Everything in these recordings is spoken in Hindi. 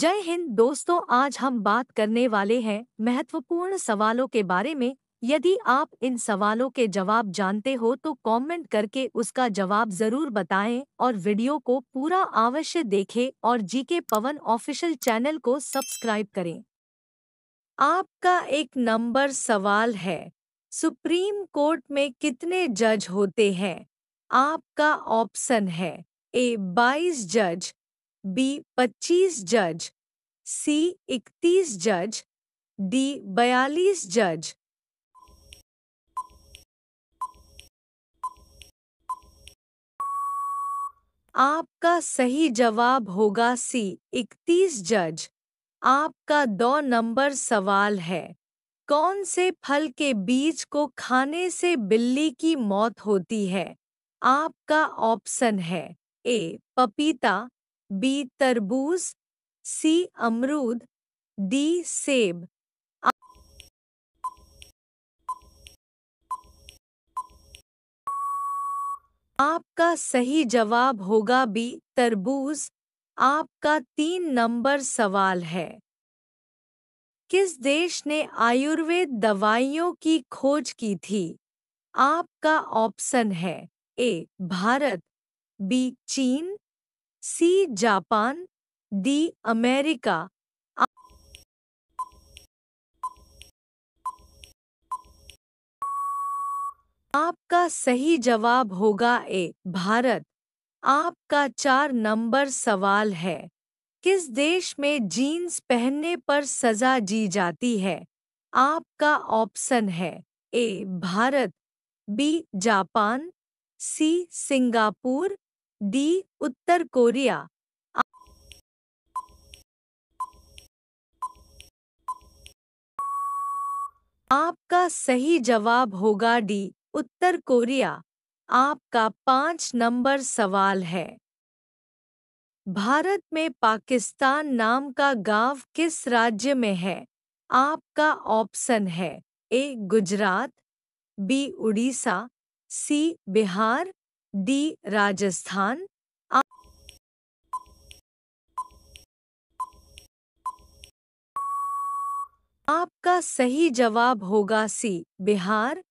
जय हिंद दोस्तों आज हम बात करने वाले हैं महत्वपूर्ण सवालों के बारे में यदि आप इन सवालों के जवाब जानते हो तो कमेंट करके उसका जवाब जरूर बताएं और वीडियो को पूरा अवश्य देखें और जीके पवन ऑफिशियल चैनल को सब्सक्राइब करें आपका एक नंबर सवाल है सुप्रीम कोर्ट में कितने जज होते हैं आपका ऑप्शन है ए 22 जज बी 25 जज सी 31 जज डी 42 जज आपका सही जवाब होगा सी इकतीस जज आपका दो नंबर सवाल है कौन से फल के बीज को खाने से बिल्ली की मौत होती है आपका ऑप्शन है ए पपीता बी तरबूज सी अमरूद डी सेब आपका सही जवाब होगा बी तरबूज आपका तीन नंबर सवाल है किस देश ने आयुर्वेद दवाइयों की खोज की थी आपका ऑप्शन है ए भारत बी चीन सी जापान डी अमेरिका आपका सही जवाब होगा ए भारत आपका चार नंबर सवाल है किस देश में जीन्स पहनने पर सजा जी जाती है आपका ऑप्शन है A Bharat B Japan C Singapore D उत्तर कोरिया आपका सही जवाब होगा डी उत्तर कोरिया आपका पांच नंबर सवाल है भारत में पाकिस्तान नाम का गांव किस राज्य में है आपका ऑप्शन है A Gujarat B Orissa C Bihar D Rajasthan आपका सही जवाब होगा सी बिहार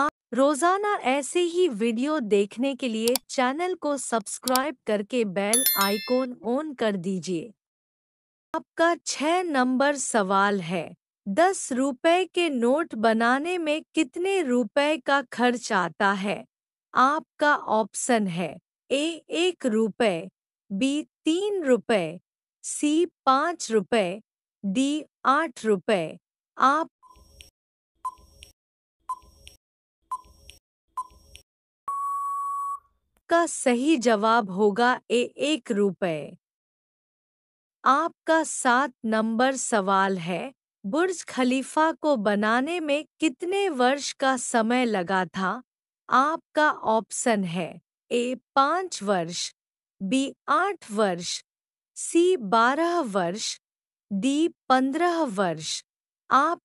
आप रोजाना ऐसे ही वीडियो देखने के लिए चैनल को सब्सक्राइब करके बेल आइकॉन ऑन कर दीजिए आपका छह नंबर सवाल है दस रुपए के नोट बनाने में कितने रुपए का खर्च आता है आपका ऑप्शन है ए एक रुपए बी तीन रुपए सी पाँच रुपए डी आठ रुपए आप का सही जवाब होगा ए एक रुपए आपका सात नंबर सवाल है बुर्ज खलीफा को बनाने में कितने वर्ष का समय लगा था आपका ऑप्शन है ए पाँच वर्ष बी आठ वर्ष सी बारह वर्ष डी पंद्रह वर्ष आप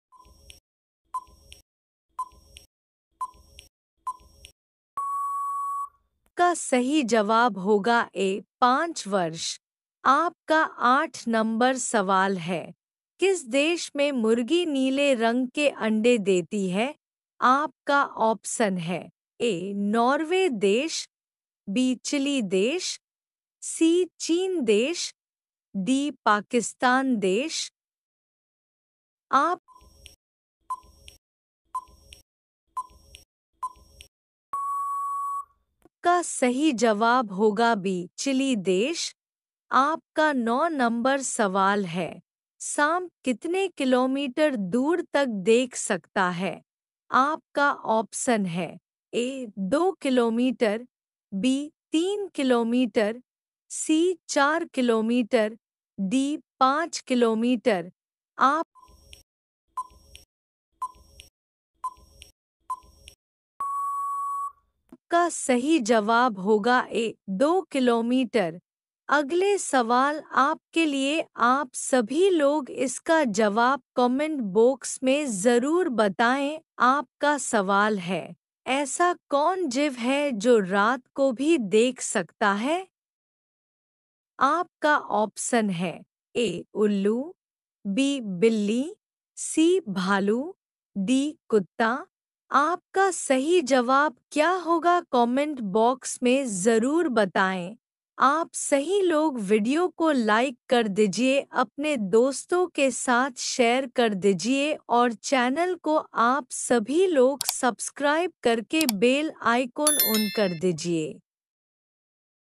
का सही जवाब होगा ए पाँच वर्ष आपका आठ नंबर सवाल है किस देश में मुर्गी नीले रंग के अंडे देती है आपका ऑप्शन है ए नॉर्वे देश बी चिली देश सी चीन देश डी पाकिस्तान देश आप का सही जवाब होगा बी चिली देश आपका नौ नंबर सवाल है सांप कितने किलोमीटर दूर तक देख सकता है आपका ऑप्शन है ए दो किलोमीटर बी तीन किलोमीटर सी चार किलोमीटर डी पाँच किलोमीटर आप का सही जवाब होगा ए दो किलोमीटर अगले सवाल आपके लिए आप सभी लोग इसका जवाब कमेंट बॉक्स में ज़रूर बताएं आपका सवाल है ऐसा कौन जीव है जो रात को भी देख सकता है आपका ऑप्शन है ए उल्लू बी बिल्ली सी भालू डी कुत्ता आपका सही जवाब क्या होगा कमेंट बॉक्स में ज़रूर बताएं आप सही लोग वीडियो को लाइक कर दीजिए अपने दोस्तों के साथ शेयर कर दीजिए और चैनल को आप सभी लोग सब्सक्राइब करके बेल आइकॉन ऑन कर दीजिए